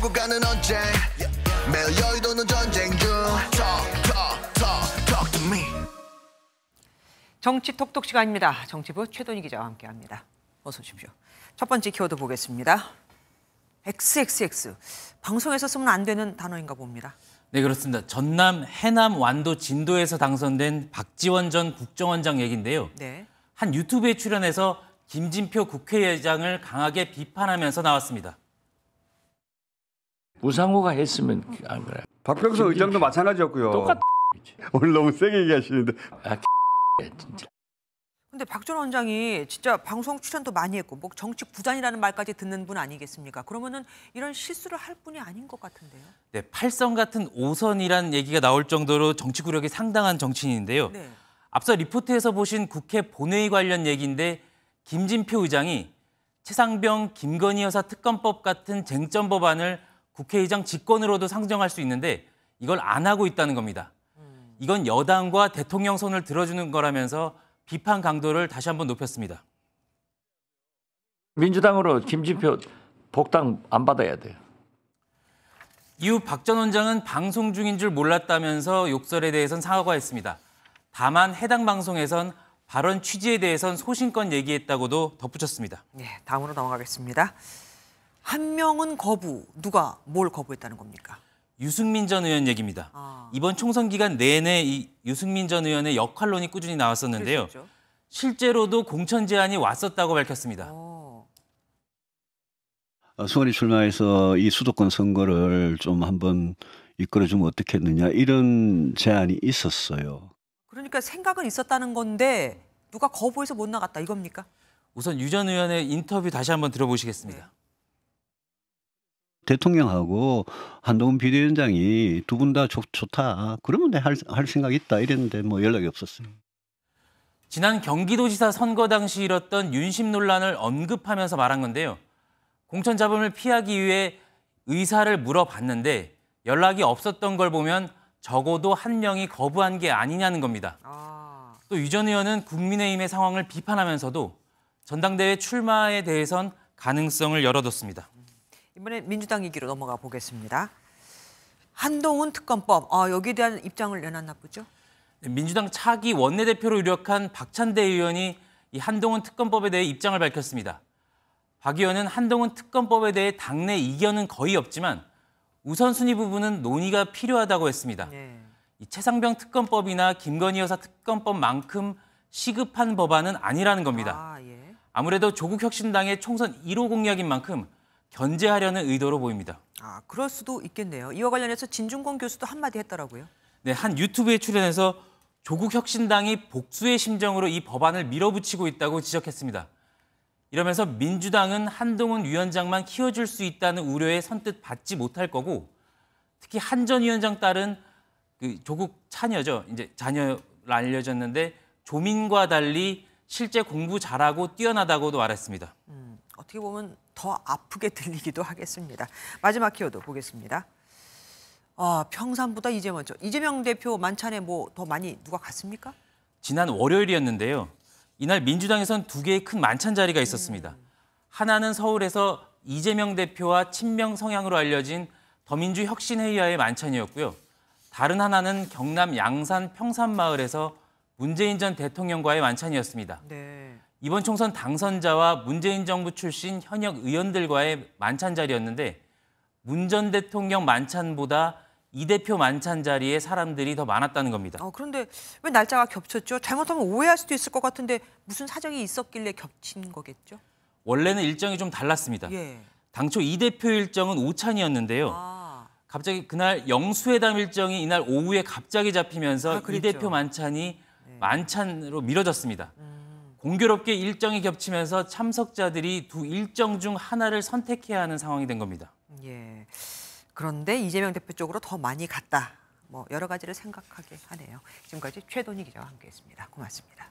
출구가는 언제 매일 여의도는 전쟁 중 Talk, talk, talk, to me 정치 톡톡 시간입니다. 정치부 최돈희 기자와 함께합니다. 어서 오십시오. 첫 번째 키워드 보겠습니다. XXX. 방송에서 쓰면 안 되는 단어인가 봅니다. 네 그렇습니다. 전남 해남 완도 진도에서 당선된 박지원 전 국정원장 얘긴데요. 네. 한 유튜브에 출연해서 김진표 국회의장을 강하게 비판하면서 나왔습니다. 무상호가 했으면 안 그래. 박병석 의장도 마찬가지였고요. 똑같. 오늘 너무 세게 얘기하시는데. 아, 진짜. 근데 박준 원장이 진짜 방송 출연도 많이 했고 뭐 정치 부단이라는 말까지 듣는 분 아니겠습니까? 그러면은 이런 실수를 할 분이 아닌 것 같은데요. 네, 팔성 같은 오선이란 얘기가 나올 정도로 정치 구력이 상당한 정치인인데요. 네. 앞서 리포트에서 보신 국회 본회의 관련 얘기인데 김진표 의장이 최상병 김건희 여사 특검법 같은 쟁점 법안을 국회의장 직권으로도 상정할 수 있는데 이걸 안 하고 있다는 겁니다. 이건 여당과 대통령 손을 들어주는 거라면서 비판 강도를 다시 한번 높였습니다. 민주당으로 김진표 복당 안 받아야 돼요. 이후 박 전 원장은 방송 중인 줄 몰랐다면서 욕설에 대해선 사과했습니다. 다만 해당 방송에선 발언 취지에 대해선 소신껏 얘기했다고도 덧붙였습니다. 네, 다음으로 넘어가겠습니다. 한 명은 거부. 누가 뭘 거부했다는 겁니까? 유승민 전 의원 얘기입니다. 아. 이번 총선 기간 내내 이 유승민 전 의원의 역할론이 꾸준히 나왔었는데요. 실제로도 공천 제안이 왔었다고 밝혔습니다. 오. 어. 어, 수원이 출마해서 이 수도권 선거를 좀 한번 이끌어주면 어떻겠느냐 이런 제안이 있었어요. 그러니까 생각은 있었다는 건데 누가 거부해서 못 나갔다 이겁니까? 우선 유 전 의원의 인터뷰 다시 한번 들어보시겠습니다. 네. 대통령하고 한동훈 비대위원장이 두 분 다 좋다. 그러면 내가 할, 할 생각 있다. 이랬는데 뭐 연락이 없었어요. 지난 경기도지사 선거 당시 일었던 윤심 논란을 언급하면서 말한 건데요. 공천 잡음을 피하기 위해 의사를 물어봤는데 연락이 없었던 걸 보면 적어도 한 명이 거부한 게 아니냐는 겁니다. 아. 또유전 의원은 국민의힘의 상황을 비판하면서도 전당대회 출마에 대해선 가능성을 열어뒀습니다. 이번에 민주당 얘기로 넘어가 보겠습니다. 한동훈 특검법, 아, 여기에 대한 입장을 내놨나 보죠? 네, 민주당 차기 원내대표로 유력한 박찬대 의원이 이 한동훈 특검법에 대해 입장을 밝혔습니다. 박 의원은 한동훈 특검법에 대해 당내 이견은 거의 없지만 우선순위 부분은 논의가 필요하다고 했습니다. 네. 이 최상병 특검법이나 김건희 여사 특검법만큼 시급한 법안은 아니라는 겁니다. 아, 예. 무래도 조국 혁신당의 총선 1호 공약인 만큼 견제하려는 의도로 보입니다. 아, 그럴 수도 있겠네요. 이와 관련해서 진중권 교수도 한마디 했더라고요. 네, 한 유튜브에 출연해서 조국 혁신당이 복수의 심정으로 이 법안을 밀어붙이고 있다고 지적했습니다. 이러면서 민주당은 한동훈 위원장만 키워줄 수 있다는 우려에 선뜻 받지 못할 거고 특히 한 전 위원장 딸은 그 조국 차녀죠. 이제 자녀로 알려졌는데 조민과 달리 실제 공부 잘하고 뛰어나다고도 말했습니다. 음. 어떻게 보면 더 아프게 들리기도 하겠습니다. 마지막 키워드 보겠습니다. 아, 평산보다 이제 먼저 이재명 대표 만찬에 뭐 더 많이 누가 갔습니까? 지난 월요일이었는데요. 이날 민주당에선 두 개의 큰 만찬 자리가 있었습니다. 음. 하나는 서울에서 이재명 대표와 친명 성향으로 알려진 더민주 혁신회의와의 만찬이었고요. 다른 하나는 경남 양산 평산마을에서 문재인 전 대통령과의 만찬이었습니다. 네. 이번 총선 당선자와 문재인 정부 출신 현역 의원들과의 만찬 자리였는데 문 전 대통령 만찬보다 이 대표 만찬 자리에 사람들이 더 많았다는 겁니다. 어, 그런데 왜 날짜가 겹쳤죠? 잘못하면 오해할 수도 있을 것 같은데 무슨 사정이 있었길래 겹친 거겠죠? 원래는 일정이 좀 달랐습니다. 예. 당초 이 대표 일정은 오찬이었는데요. 아. 갑자기 그날 영수회담 일정이 이날 오후에 갑자기 잡히면서 아, 이 대표 만찬이 네. 만찬으로 미뤄졌습니다. 음. 공교롭게 일정이 겹치면서 참석자들이 두 일정 중 하나를 선택해야 하는 상황이 된 겁니다. 예. 그런데 이재명 대표 쪽으로 더 많이 갔다. 뭐 여러 가지를 생각하게 하네요. 지금까지 최돈희 기자와 함께했습니다. 고맙습니다.